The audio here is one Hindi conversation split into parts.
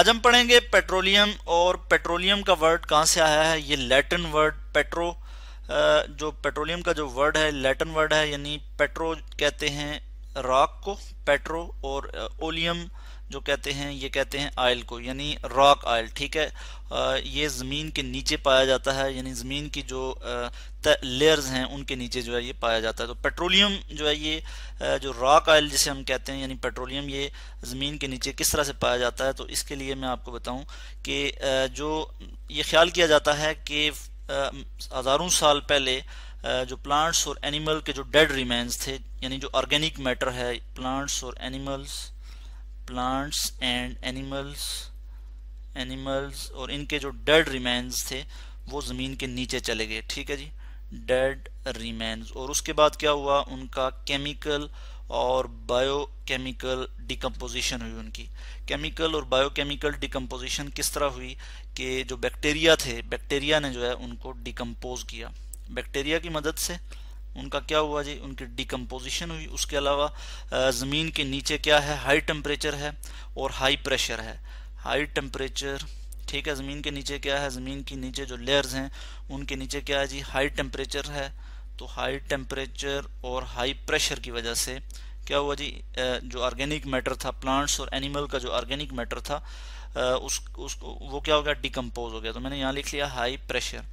आज हम पढ़ेंगे पेट्रोलियम और पेट्रोलियम का वर्ड कहाँ से आया है ये लैटिन वर्ड पेट्रो जो पेट्रोलियम का जो वर्ड है लैटिन वर्ड है यानी पेट्रो कहते हैं राक को पेट्रो और ओलियम जो कहते हैं ये कहते हैं आयल को यानी रॉक आयल ठीक है आ, ये ज़मीन के नीचे पाया जाता है यानी ज़मीन की जो लेयर्स हैं उनके नीचे जो है ये पाया जाता है तो पेट्रोलियम जो है ये जो रॉक आयल जिसे हम कहते हैं यानी पेट्रोलियम ये ज़मीन के नीचे किस तरह से पाया जाता है तो इसके लिए मैं आपको बताऊँ कि जो ये ख्याल किया जाता है कि हज़ारों साल पहले जो प्लांट्स और एनिमल के जो डेड रिमेंस थे यानी जो ऑर्गेनिक मैटर है प्लांट्स और animals plants and animals animals और इनके जो डेड रिमेन्स थे वो ज़मीन के नीचे चले गए ठीक है जी डेड रिमेन्स और उसके बाद क्या हुआ उनका केमिकल और बायोकेमिकल डिकम्पोजिशन हुई उनकी केमिकल और बायोकेमिकल डिकम्पोजिशन किस तरह हुई कि जो बैक्टीरिया थे बैक्टीरिया ने जो है उनको डिकम्पोज किया बैक्टीरिया की मदद से उनका क्या हुआ जी उनकी डिकम्पोजिशन हुई उसके अलावा ज़मीन के नीचे क्या है हाई टेम्परेचर है और हाई प्रेशर है हाई टेम्परेचर ठीक है ज़मीन के नीचे क्या है ज़मीन के नीचे जो लेयर्स हैं उनके नीचे क्या है जी हाई टेम्परेचर है तो हाई टेम्परेचर और हाई प्रेशर की वजह से क्या हुआ जी जो ऑर्गेनिक मैटर था प्लांट्स और एनिमल का जो ऑर्गेनिक मैटर था उस उसको वो क्या हो गया डिकम्पोज हो गया तो मैंने यहाँ लिख लिया हाई प्रेशर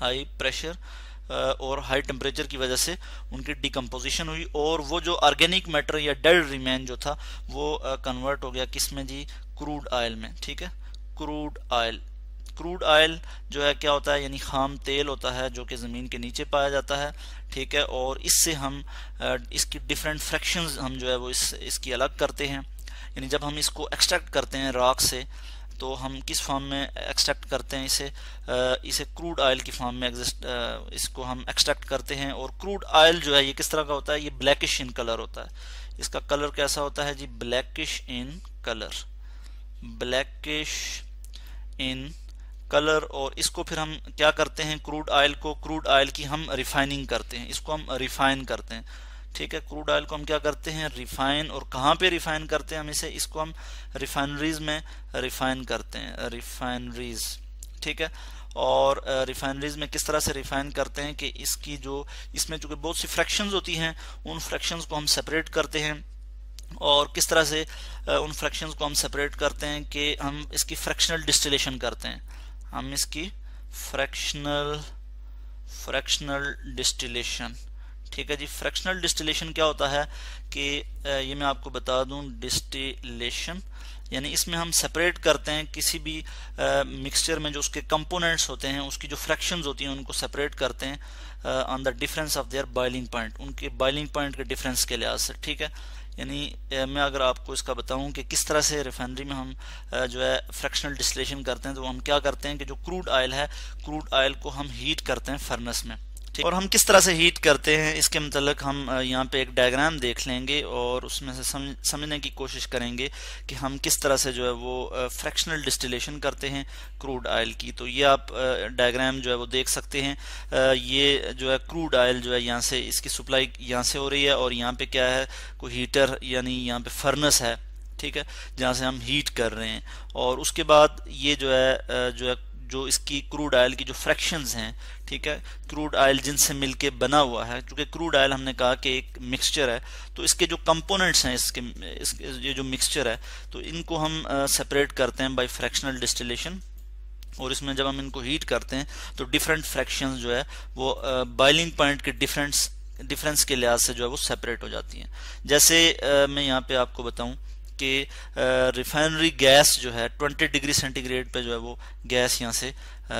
हाई प्रेशर और हाई टेम्परेचर की वजह से उनकी डिकम्पोजिशन हुई और वो जो ऑर्गेनिक मैटर या डेड रिमेन जो था वो कन्वर्ट हो गया किस में जी क्रूड आयल में ठीक है क्रूड आयल क्रूड आयल जो है क्या होता है यानी खाम तेल होता है जो कि ज़मीन के नीचे पाया जाता है ठीक है और इससे हम इसकी डिफरेंट फ्रैक्शंस हम जो है वो इस इसकी अलग करते हैं यानी जब हम इसको एक्सट्रैक्ट करते हैं राख से तो हम किस फॉर्म में एक्सट्रैक्ट करते हैं इसे इसे क्रूड ऑयल की फॉर्म में एग्जिस्ट इसको हम एक्सट्रैक्ट करते हैं और क्रूड ऑयल जो है ये किस तरह का होता है ये ब्लैकिश इन कलर होता है इसका कलर कैसा होता है जी blackish in colour blackish in colour और इसको फिर हम क्या करते हैं क्रूड ऑयल को क्रूड ऑयल की हम रिफाइनिंग करते हैं इसको हम रिफाइन करते हैं ठीक है क्रूड ऑयल को हम क्या करते हैं रिफाइन और कहाँ पे रिफाइन करते हैं हम इसे इसको हम रिफाइनरीज में रिफाइन करते हैं रिफाइनरीज ठीक है और रिफाइनरीज में किस तरह से रिफाइन करते हैं कि इसकी जो इसमें चूँकि बहुत सी फ्रैक्शंस होती हैं उन फ्रैक्शंस को हम सेपरेट करते हैं और किस तरह से उन फ्रैक्शंस को हम सेपरेट करते हैं कि हम इसकी फ्रैक्शनल डिस्टिलेशन करते हैं हम इसकी फ्रैक्शनल फ्रैक्शनल डिस्टिलेशन ठीक है जी फ्रैक्शनल डिस्टिलेशन क्या होता है कि ये मैं आपको बता दूं डिस्टिलेशन यानी इसमें हम सेपरेट करते हैं किसी भी मिक्सचर में जो उसके कंपोनेंट्स होते हैं उसकी जो फ्रैक्शंस होती हैं उनको सेपरेट करते हैं on the difference of their boiling point उनके बॉइलिंग पॉइंट के डिफरेंस के लिहाज से ठीक है यानी मैं अगर आपको इसका बताऊं कि किस तरह से रिफाइनरी में हम जो है फ्रैक्शनल डिस्टिलेशन करते हैं तो हम क्या करते हैं कि जो क्रूड ऑयल है क्रूड ऑयल को हम हीट करते हैं फर्नेस में ठीक और हम किस तरह से हीट करते हैं इसके मतलब हम यहाँ पे एक डायग्राम देख लेंगे और उसमें से समझ समझने की कोशिश करेंगे कि हम किस तरह से जो है वो फ्रैक्शनल डिस्टिलेशन करते हैं क्रूड आयल की तो ये आप डायग्राम जो है वो देख सकते हैं ये जो है क्रूड आयल जो है यहाँ से इसकी सप्लाई यहाँ से हो रही है और यहाँ पे क्या है कोई हीटर यानी यहाँ पे फर्नस है ठीक है जहाँ से हम हीट कर रहे हैं और उसके बाद ये जो है जो है जो इसकी क्रूड आयल की जो फ्रैक्शंस हैं ठीक है क्रूड आयल जिनसे मिलके बना हुआ है क्योंकि क्रूड आयल हमने कहा कि एक मिक्सचर है तो इसके जो कंपोनेंट्स हैं इसके इस, ये जो मिक्सचर है तो इनको हम सेपरेट करते हैं बाय फ्रैक्शनल डिस्टिलेशन और इसमें जब हम इनको हीट करते हैं तो डिफरेंट फ्रैक्शन जो है वो बॉइलिंग पॉइंट के डिफरेंस डिफरेंस के लिहाज से जो है वो सेपरेट हो जाती हैं जैसे आ, मैं यहाँ पे आपको बताऊँ इसके रिफाइनरी गैस जो है 20 डिग्री सेंटीग्रेड पे जो है वो गैस यहाँ से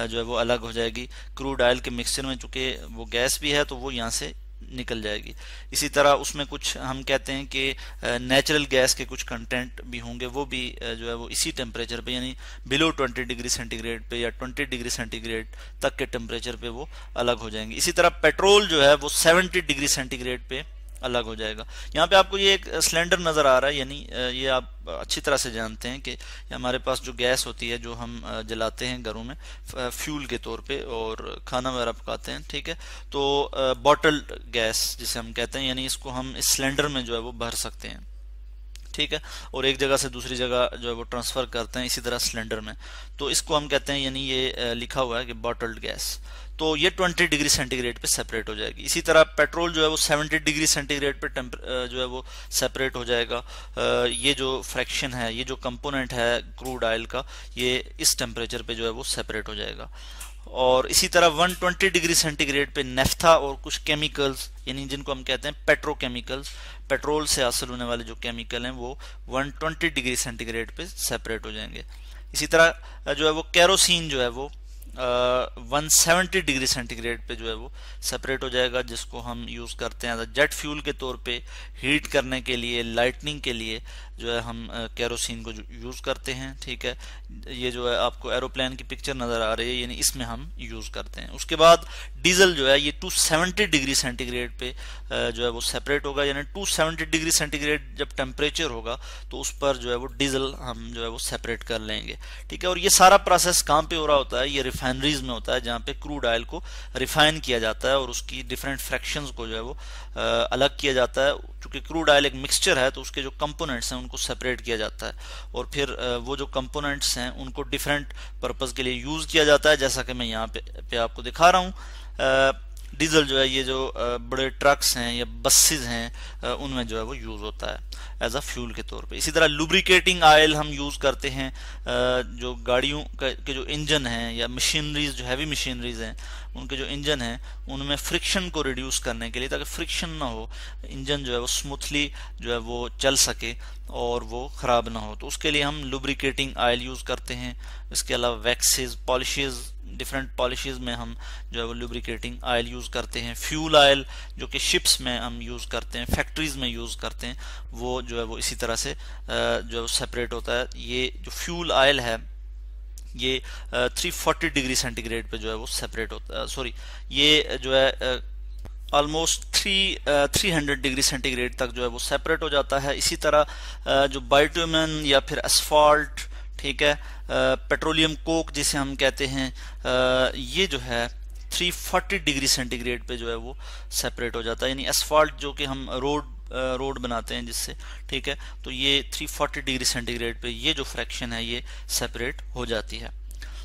जो है वो अलग हो जाएगी क्रूड ऑयल के मिक्सचर में चूंकि वो गैस भी है तो वो यहाँ से निकल जाएगी इसी तरह उसमें कुछ हम कहते हैं कि नेचुरल गैस के कुछ कंटेंट भी होंगे वो भी जो है वो इसी टेम्परेचर पे यानी बिलो 20 डिग्री सेंटीग्रेड पे या 20 डिग्री सेंटीग्रेड तक के टेम्परेचर पे वो अलग हो जाएंगे इसी तरह पेट्रोल जो है वो 70 डिग्री सेंटीग्रेड पे अलग हो जाएगा यहाँ पे आपको ये एक सिलेंडर नज़र आ रहा है यानी ये आप अच्छी तरह से जानते हैं कि हमारे पास जो गैस होती है जो हम जलाते हैं घरों में फ्यूल के तौर पे और खाना वगैरह पकाते हैं ठीक है तो बॉटल गैस जिसे हम कहते हैं यानी इसको हम इस सिलेंडर में जो है वो भर सकते हैं ठीक है और एक जगह से दूसरी जगह जो है वो ट्रांसफ़र करते हैं इसी तरह सिलेंडर में तो इसको हम कहते हैं यानी ये लिखा हुआ है कि बॉटल्ड गैस तो ये 20 डिग्री सेंटीग्रेड पे सेपरेट हो जाएगी इसी तरह पेट्रोल जो है वो 70 डिग्री सेंटीग्रेड पे जो है वो सेपरेट हो जाएगा ये जो फ्रैक्शन है ये जो कंपोनेंट है क्रूड ऑयल का ये इस टेम्परेचर पे जो है वो सेपरेट हो जाएगा और इसी तरह 120 डिग्री सेंटीग्रेड पे नेफ्था और कुछ केमिकल्स यानी जिनको हम कहते हैं पेट्रोकेमिकल्स पेट्रोल से हासिल होने वाले जो केमिकल हैं वो 120 डिग्री सेंटीग्रेड पे सेपरेट हो जाएंगे इसी तरह जो है वो कैरोसिन जो है वो वन सेवेंटी डिग्री सेंटीग्रेड पे जो है वो सेपरेट हो जाएगा जिसको हम यूज़ करते हैं जेट फ्यूल के तौर पे हीट करने के लिए लाइटनिंग के लिए जो है हम कैरोसिन को यूज़ करते हैं ठीक है ये जो है आपको एरोप्लेन की पिक्चर नज़र आ रही है यानी इसमें हम यूज़ करते हैं उसके बाद डीजल जो है ये 270 डिग्री सेंटीग्रेड पे जो है वो सेपरेट होगा यानी 270 डिग्री सेंटीग्रेड जब टेम्परेचर होगा तो उस पर जो है वो डीजल हम जो है वो सेपरेट कर लेंगे ठीक है और ये सारा प्रोसेस काम पे हो रहा होता है ये रिफाइनरीज में होता है जहाँ पे क्रूड ऑयल को रिफाइन किया जाता है और उसकी डिफरेंट फ्रैक्शंस को जो है वो अलग किया जाता है क्योंकि क्रूड ऑयल एक मिक्सचर है तो उसके जो कंपोनेंट्स हैं उनको सेपरेट किया जाता है और फिर वो जो कंपोनेंट्स हैं उनको डिफरेंट पर्पज़ के लिए यूज़ किया जाता है जैसा कि मैं यहाँ पे, पे आपको दिखा रहा हूँ डीजल जो है ये जो बड़े ट्रक्स हैं या बसेज हैं उनमें जो है वो यूज़ होता है एज अ फ्यूल के तौर पे इसी तरह लुब्रिकेटिंग आयल हम यूज़ करते हैं जो गाड़ियों के जो इंजन हैं या मशीनरीज जो हैवी मशीनरीज हैं उनके जो इंजन है उनमें फ्रिक्शन को रिड्यूस करने के लिए ताकि फ्रिक्शन ना हो इंजन जो है वो स्मूथली जो है वो चल सके और वो ख़राब ना हो तो उसके लिए हम लुब्रिकेटिंग आयल यूज़ करते हैं इसके अलावा वैक्सेस पॉलिशेज़ डिफरेंट पॉलिशेज में हम जो है वो लुब्रिकेटिंग आयल यूज़ करते हैं फ्यूल आयल जो कि शिप्स में हम यूज़ करते हैं फैक्ट्रीज़ में यूज़ करते हैं वो जो है वो इसी तरह से जो है सेपरेट होता है ये जो फ्यूल ऑयल है ये थ्री फोर्टी डिग्री सेंटीग्रेड पे जो है वो सेपरेट होता सॉरी ये जो है almost three three hundred degree centigrade तक जो है वो सेपरेट हो जाता है इसी तरह जो बाइटोमन या फिर असफॉल्ट ठीक है पेट्रोलियम कोक जिसे हम कहते हैं ये जो है 340 डिग्री सेंटीग्रेड पे जो है वो सेपरेट हो जाता है यानी असफॉल्ट जो कि हम रोड रोड बनाते हैं जिससे ठीक है तो ये 340 डिग्री सेंटीग्रेड पे ये जो फ्रैक्शन है ये सेपरेट हो जाती है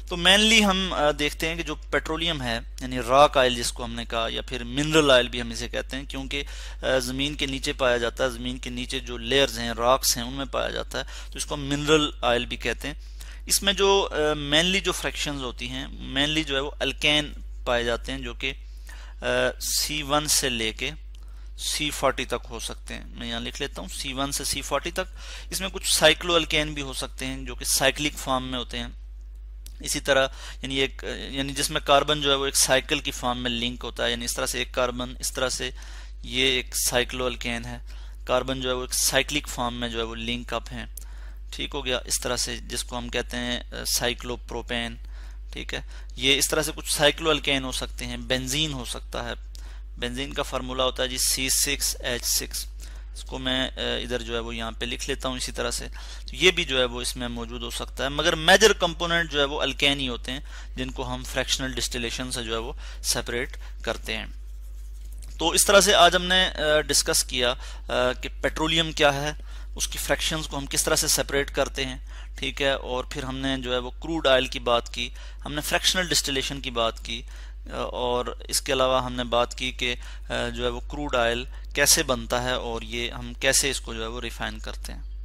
तो मेनली हम देखते हैं कि जो पेट्रोलियम है यानी रॉक ऑयल जिसको हमने कहा या फिर मिनरल ऑयल भी हम इसे कहते हैं क्योंकि ज़मीन के नीचे पाया जाता है ज़मीन के नीचे जो लेयर्स हैं रॉक्स हैं उनमें पाया जाता है तो इसको हम मिनरल ऑयल भी कहते हैं इसमें जो मेनली जो फ्रैक्शंस होती हैं मेनली जो है वो अल्कैन पाए जाते हैं जो कि सी वन से लेके C40 तक हो सकते हैं मैं यहाँ लिख लेता हूँ C1 से C40 तक इसमें कुछ साइक्लो अल्केन भी हो सकते हैं जो कि साइक्लिक फॉर्म में होते हैं इसी तरह यानी एक यानी जिसमें कार्बन जो है वो एक साइकिल की फॉर्म में लिंक होता है यानी इस तरह से एक कार्बन इस तरह से ये एक साइक्लो अल्केन है कार्बन जो है वो एक साइक्लिक फॉर्म में जो है वो लिंक अप हैं ठीक हो गया इस तरह से जिसको हम कहते हैं साइक्लोप्रोपेन ठीक है ये इस तरह से कुछ साइक्लो अल्केन हो सकते हैं बेंजीन हो सकता है बेंजीन का फार्मूला होता है जी सी सिक्स एच सिक्स इसको मैं इधर जो है वो यहाँ पे लिख लेता हूँ इसी तरह से तो ये भी जो है वो इसमें मौजूद हो सकता है मगर मेजर कंपोनेंट जो है वो अल्कैन ही होते हैं जिनको हम फ्रैक्शनल डिस्टिलेशन से जो है वो सेपरेट करते हैं तो इस तरह से आज हमने डिस्कस किया कि पेट्रोलियम क्या है उसकी फ्रैक्शन को हम किस तरह से सेपरेट करते हैं ठीक है और फिर हमने जो है वो क्रूड ऑयल की बात की हमने फ्रैक्शनल डिस्टिलेशन की बात की और इसके अलावा हमने बात की कि जो है वो क्रूड ऑयल कैसे बनता है और ये हम कैसे इसको जो है वो रिफाइन करते हैं